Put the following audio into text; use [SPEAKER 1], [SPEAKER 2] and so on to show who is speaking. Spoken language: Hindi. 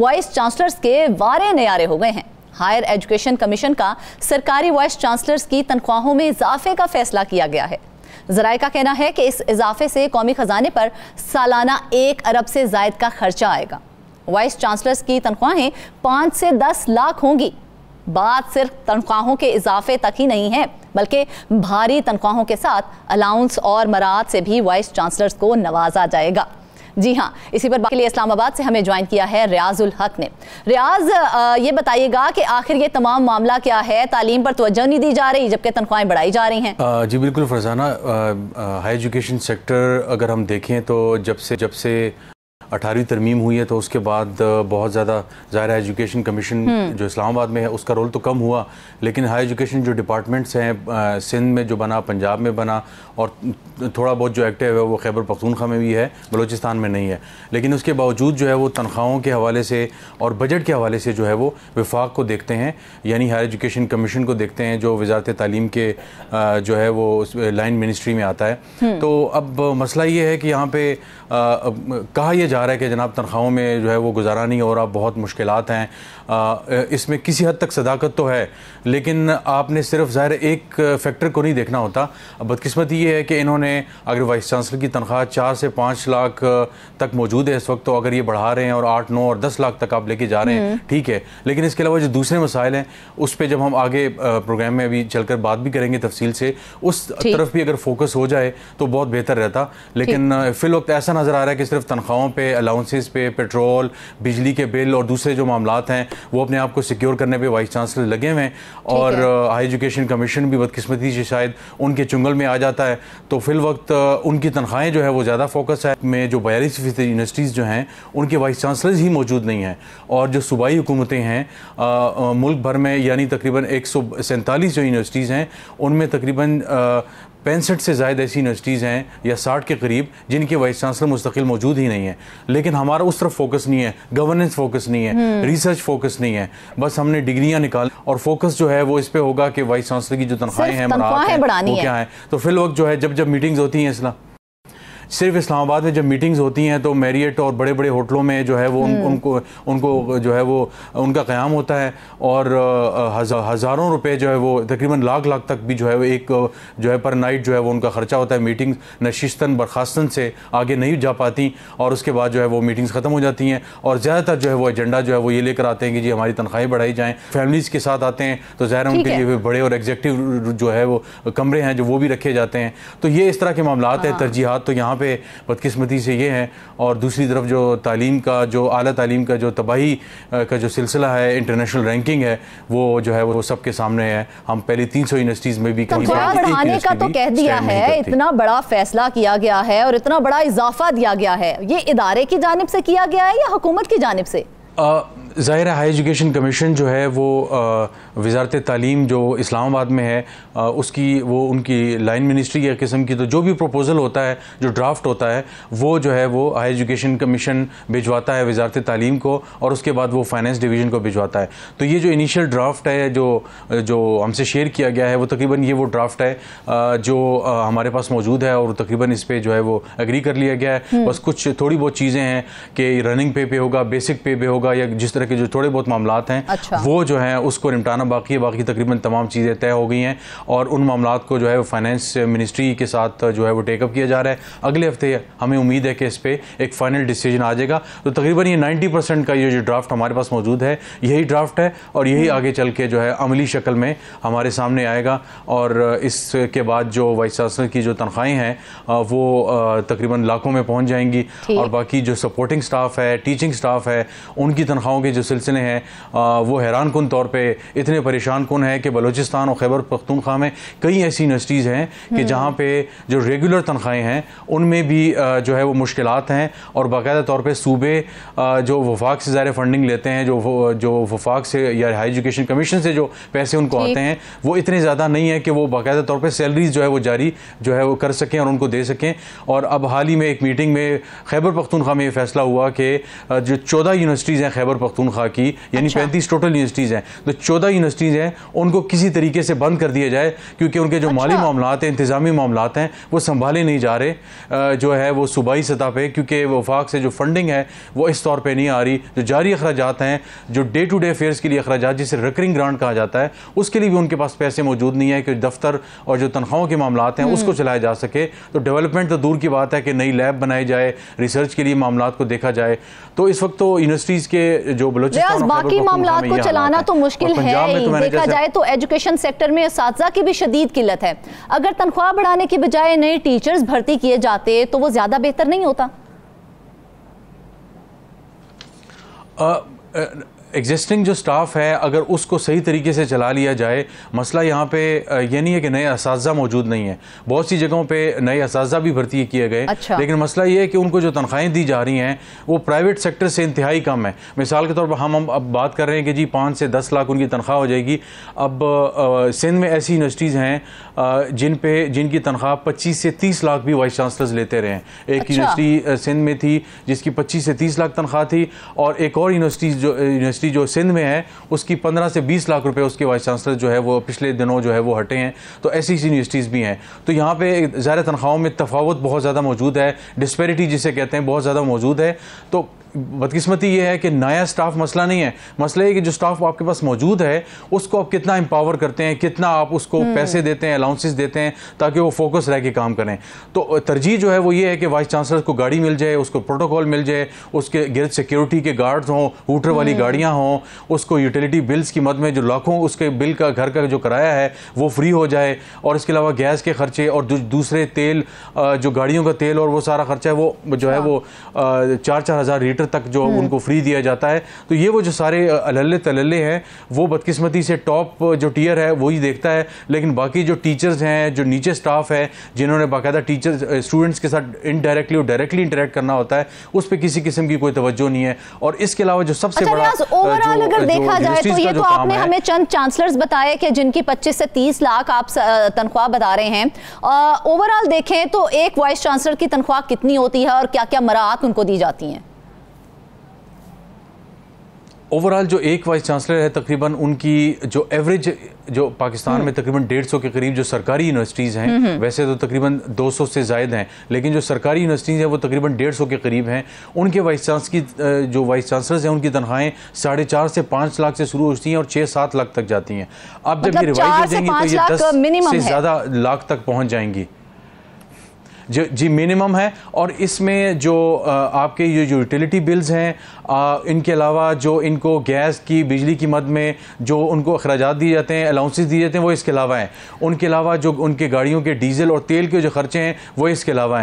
[SPEAKER 1] वाइस चांसलर्स के वारे नारे हो गए हैं हायर एजुकेशन कमीशन का सरकारी वाइस चांसलर्स की तनख्वाहों में इजाफे का फैसला किया गया है जराये का कहना है कि इस इजाफे से कौमी खजाने पर सालाना एक अरब से जायद का खर्चा आएगा वाइस चांसलर्स की तनख्वाहें पाँच से दस लाख होंगी बात सिर्फ तनख्वाहों के इजाफे तक ही नहीं है बल्कि भारी तनख्वाहों के साथ अलाउंस और मराद से भी वाइस चांसलर्स को नवाजा जाएगा जी हाँ इसी पर के लिए इस्लामाबाद से हमें ज्वाइन किया है रियाजुल हक ने रियाज ये बताइएगा कि आखिर ये तमाम मामला क्या है तालीम पर तोज्जो नहीं दी जा रही जबकि तनख्वाहें बढ़ाई जा रही हैं
[SPEAKER 2] जी बिल्कुल फरजाना हाई एजुकेशन सेक्टर अगर हम देखें तो जब से जब से अठारहवीं तरमीम हुई है तो उसके बाद बहुत ज़्यादा ज़ाहिर एजुकेशन कमीशन हम्म। जो इस्लामाबाद में है उसका रोल तो कम हुआ लेकिन हाई एजुकेशन जो डिपार्टमेंट्स हैं सिंध में जो बना पंजाब में बना और थोड़ा बहुत जो एक्टिव है वो खैबर पखतूनखा में भी है बलोचिस्तान में नहीं है लेकिन उसके बावजूद जो है वो तनख्वाहों के हवाले से और बजट के हवाले से जो है वो विफाक को देखते हैं यानी हायर एजुकेशन कमीशन को देखते हैं जो वजारत तालीम के जो है वो लाइन मिनिस्ट्री में आता है हम्म। तो अब मसला ये है कि यहाँ पर कहा यह जा आ रहा है कि जनाब तनख्वाहों में जो है वो गुजारा नहीं हो रहा बहुत मुश्किल हैं इसमें किसी हद तक सदाकत तो है लेकिन आपने सिर्फ ज़ाहिर एक फैक्टर को नहीं देखना होता बदकस्मत ये है कि इन्होंने अगर वाइस चांसलर की तनख्वाह चार से पाँच लाख तक मौजूद है इस वक्त तो अगर ये बढ़ा रहे हैं और आठ नौ और दस लाख तक आप लेके जा रहे हैं हम्म। ठीक है लेकिन इसके अलावा जो दूसरे मसाइल हैं उस पर जब हम आगे प्रोग्राम में अभी चलकर बात भी करेंगे तफसील से उस तरफ भी अगर फोकस हो जाए तो बहुत बेहतर रहता लेकिन फिल वक्त ऐसा नज़र आ रहा है कि सिर्फ तनख्वाहों पर अलाउंसेस पे पेट्रोल बिजली के बिल और दूसरे जो मामला हैं वो अपने आप को सिक्योर करने पर वाइस चांसलर लगे हुए हैं और हाई एजुकेशन कमीशन भी बदकस्मती से शायद उनके चुंगल में आ जाता है तो फिल वक्त uh, उनकी तनख्वाहें जो है वो ज़्यादा फोकस है में जो बयालीस फीसदी यूनिवर्सिटीज़ जो हैं उनके वाइस चांसलर्स ही मौजूद नहीं हैं और जो सूबाई हुकूमतें हैं uh, uh, मुल्क भर में यानी तकरीबन एक सौ सैंतालीस जो यूनिवर्सिटीज़ हैं उनमें तकरीबन पैंसठ से जायद ऐसी यूनिवर्सिटीज़ हैं या साठ के करीब जिनके वाइस चांसलर मुस्तकिल मौजूद ही नहीं है लेकिन हमारा उस तरफ फोकस नहीं है गवर्नेंस फोकस नहीं है हम्म। रिसर्च फोकस नहीं है बस हमने डिग्रियां निकाल और फोकस जो है वो इस पर होगा कि वाइस चांसलर की जो तनख्वाहें हैं वो क्या है तो फिल वक्त जो है जब जब मीटिंग्स होती हैं इसलिए सिर्फ इस्लामाबाद में जब मीटिंग्स होती हैं तो मैरियट और बड़े बड़े होटलों में जो है वो उन, उनको उनको जो है वो उनका क़्याम होता है और हज़ा, हज़ारों रुपए जो है वो तकरीबन लाख लाख तक भी जो है वो एक जो है पर नाइट जो है वो उनका ख़र्चा होता है मीटिंग नशिस्तन बर्खास्तन से आगे नहीं जा पाती और उसके बाद जो है वो मीटिंग्स ख़त्म हो जाती हैं और ज़्यादातर जो है वो एजेंडा जो है वो ये लेकर आते हैं कि जी हमारी तनख्वाहें बढ़ाई जाएँ फैमिलीज़ के साथ आते हैं तो ज़ाहिर उनके लिए बड़े और एग्जेक्टिव जो है वो कमरे हैं जो वो भी रखे जाते हैं तो ये इस तरह के मामला हैं तरजीहत तो यहाँ पे बदकस्मती से ये हैं और दूसरी तरफ जो तालीम का जो अली तालीम का जो तबाही का जो सिलसिला है इंटरनेशनल रैंकिंग है वो जो है वो सबके सामने है हम पहले तीन सौ यूनिवर्सिटीज़ में भी तो कहीं बढ़ाने का तो कह दिया है इतना
[SPEAKER 1] बड़ा फैसला किया गया है और इतना बड़ा इजाफा दिया गया है ये इदारे की जानब से किया गया है या हुकूमत की जानब से
[SPEAKER 2] ज़ाहिर हाई एजुकेशन कमीशन जो है वो वजारत तालीम जो इस्लामाबाद में है आ, उसकी वो उनकी लाइन मिनिस्ट्री या किस्म की तो जो भी प्रपोज़ल होता है जो ड्राफ्ट होता है वो जो है वो हाई एजुकेशन कमीशन भिजवाता है वजारत तालीम को और उसके बाद वो फाइनेंस डिवीज़न को भिजवाता है तो ये जो इनिशियल ड्राफ्ट है जो जो हमसे शेयर किया गया है वो तकरीबन ये वो ड्राफ्ट है जो हमारे पास मौजूद है और तकरीबन इस पर जो है वो एग्री कर लिया गया है हम्म। बस कुछ थोड़ी बहुत चीज़ें हैं कि रनिंग पे पे होगा बेसिक पे पे होगा या जिस तरह के जो थोड़े बहुत मामला हैं अच्छा। वो जो है उसको निपटाना बाकी है बाकी तकरीबन तमाम चीज़ें तय हो गई हैं और उन मामला को जो है वो फाइनेंस मिनिस्ट्री के साथ जो है वो टेकअप किया जा रहा है अगले हफ्ते हमें उम्मीद है कि इस पर एक फाइनल डिसीजन आ जाएगा तो तकरीबन ये नाइन्टी परसेंट का ये जो ड्राफ्ट हमारे पास मौजूद है यही ड्राफ्ट है और यही हम्म। आगे चल के जो है अमली शक्ल में हमारे सामने आएगा और इसके बाद जो वाइस चांसलर की जो तनख्वाहें हैं वो तकरीबन लाखों में पहुंच जाएंगी और बाकी जो सपोर्टिंग स्टाफ है टीचिंग स्टाफ है उनकी तनख्वाहों के जो सिलसिले हैं वो हैरान कन तौर पर इतने परेशान कन है कि बलोचिस्तान और खैबर पख्तनख्वा में कई ऐसी यूनिवर्सिटीज़ हैं कि हम्म। जहाँ पर जो रेगुलर तनख्वाहें हैं उनमें भी जो है वो मुश्किल हैं और बाकायदा तौर पर सूबे जो वफाक से ज़ाहिर फंडिंग लेते हैं जो जो वफाक से या हाई एजुकेशन कमीशन से जो पैसे उनको आते हैं वो इतने ज़्यादा नहीं है कि वो बाकायदा तौर पर सैलरीज जो है वो जारी जो है वो कर सकें और उनको दे सकें और अब हाल ही में एक मीटिंग में खैबर पख्तनख्वा में ये फैसला हुआ कि जो चौदह यूनिवर्सिटीज़ हैं खैबर पख्तु खातून की यानी अच्छा। पैंतीस टोटल यूनिवर्सिटीज़ हैं तो चौदह यूनिवर्सिटीज़ हैं उनको किसी तरीके से बंद कर दिया जाए क्योंकि उनके जो अच्छा। माली मामला हैं इंतज़ामी मामला हैं वो संभाले नहीं जा रहे जो है वो सूबाई सतह पर क्योंकि वफाक से जो फंडिंग है वो इस तौर पर नहीं आ रही जो जारी अखराज हैं जो डे टू डे अफेयर्स के लिए अखराज जिसे रिकरिंग ग्रांट कहा जाता है उसके लिए भी उनके पास पैसे मौजूद नहीं है कि दफ्तर और जो तनख्वाहों के मामला हैं उसको हम्म। चलाया जा सके तो डेवलपमेंट तो दूर की बात है कि नई लैब बनाई जाए रिसर्च के लिए मामला को देखा जाए तो इस वक्त तो यूनिवर्सिटीज़ के जो बाकी मामला को चलाना तो मुश्किल है तो देखा जाए
[SPEAKER 1] तो एजुकेशन सेक्टर में इस की भी शदीद किल्लत है अगर तनख्वाह बढ़ाने के बजाय नए टीचर्स भर्ती किए जाते तो वो ज़्यादा बेहतर नहीं होता
[SPEAKER 2] एग्जिस्टिंग जो स्टाफ है अगर उसको सही तरीके से चला लिया जाए मसला यहाँ पे ये नहीं है कि नए इस मौजूद नहीं है बहुत सी जगहों पे नए इस भी भर्ती किए गए अच्छा। लेकिन मसला ये है कि उनको जो तनख्वाहें दी जा रही हैं वो प्राइवेट सेक्टर से इंतहाई कम है मिसाल के तौर पर हम हम अब बात कर रहे हैं कि जी पाँच से दस लाख उनकी तनख्वाह हो जाएगी अब सिंध में ऐसी यूनिवर्सिटीज़ हैं जिन पे जिनकी तनख्वाह पच्चीस से तीस लाख भी वाइस चांसलर्स लेते रहे हैं एक यूनिवर्सिटी अच्छा। सिंध में थी जिसकी पच्चीस से तीस लाख तनख्वाह थी और एक और यूनिवर्सिटी जो यूनिवर्सिटी यूनिवर्सिटी जो सिंध में है उसकी पंद्रह से बीस लाख रुपये उसके वाइस चांसलर जो है वो पिछले दिनों जो है वो हटे हैं तो ऐसी यूनिवर्सिटीज़ भी हैं तो यहाँ पर ज्यादा तनख्वाहों में तफावत बहुत ज़्यादा मौजूद है डिस्पेरिटी जिसे कहते हैं बहुत ज़्यादा मौजूद है तो बदकिस्मती ये है कि नया स्टाफ मसला नहीं है मसला ये कि जो स्टाफ आपके पास मौजूद है उसको आप कितना एम्पावर करते हैं कितना आप उसको हम्म। पैसे देते हैं अलाउंसेस देते हैं ताकि वो फोकस रह के काम करें तो तरजीह जो है वो ये है कि वाइस चांसलर को गाड़ी मिल जाए उसको प्रोटोकॉल मिल जाए उसके गिर सिक्योरिटी के गार्ड्स हों हूटर वाली हम्म। गाड़ियाँ हों उसको यूटिलिटी बिल्स की मद में जो लाखों उसके बिल का घर का जो किराया है वो फ्री हो जाए और इसके अलावा गैस के खर्चे और दूसरे तेल जो गाड़ियों का तेल और वो सारा खर्चा है वो जो है अच्छा। वो चार चार हज़ार लीटर किलोमीटर तक जो हम्म। उनको फ्री दिया जाता है तो ये वो जो सारे अलल्ले तलल्ले हैं वो बदकिस्मती से टॉप जो टीयर है वही देखता है लेकिन बाकी जो टीचर्स हैं जो नीचे स्टाफ है जिन्होंने बाकायदा टीचर स्टूडेंट्स के साथ इनडायरेक्टली और डायरेक्टली इंटरेक्ट करना होता है उस पर किसी किस्म की कोई तवज्जो नहीं है और इसके अलावा जो सबसे
[SPEAKER 1] अच्छा कि जिनकी 25 से 30 लाख आप तनख्वाह बता रहे हैं ओवरऑल देखें तो एक वाइस चांसलर की तनख्वाह कितनी होती है और क्या क्या मराहत उनको दी जाती हैं
[SPEAKER 2] ओवरऑल जो एक वाइस चांसलर है तकरीबन उनकी जो एवरेज जो पाकिस्तान हम्म। में तकरीबन डेढ़ सौ के करीब जो सरकारी यूनिवर्सिटीज़ हैं हम्म, हम्म। वैसे तो तकरीबन दो सौ से जायद हैं लेकिन जो सरकारी यूनिवर्सिटीज़ हैं वो तकरीबन डेढ़ सौ के करीब हैं उनके वाइस चांस की जो वाइस चांसलर्स हैं उनकी तनख्वाहें साढ़े चार से पाँच लाख से शुरू होती हैं और छः सात लाख तक जाती हैं अब जब ये रिवाइज हो जाएंगी तो ये दस से ज़्यादा लाख तक पहुँच जाएंगी जो जी मिनिमम है और इसमें जो आपके ये जो यूटिलिटी बिल्स हैं इनके अलावा जो इनको गैस की बिजली की मद में जो उनको अखराज दिए जाते हैं अलाउंसेस दिए जाते हैं वो इसके अलावा हैं उनके अलावा जो उनके गाड़ियों के डीजल और तेल के जो खर्चे हैं वो इसके अलावा हैं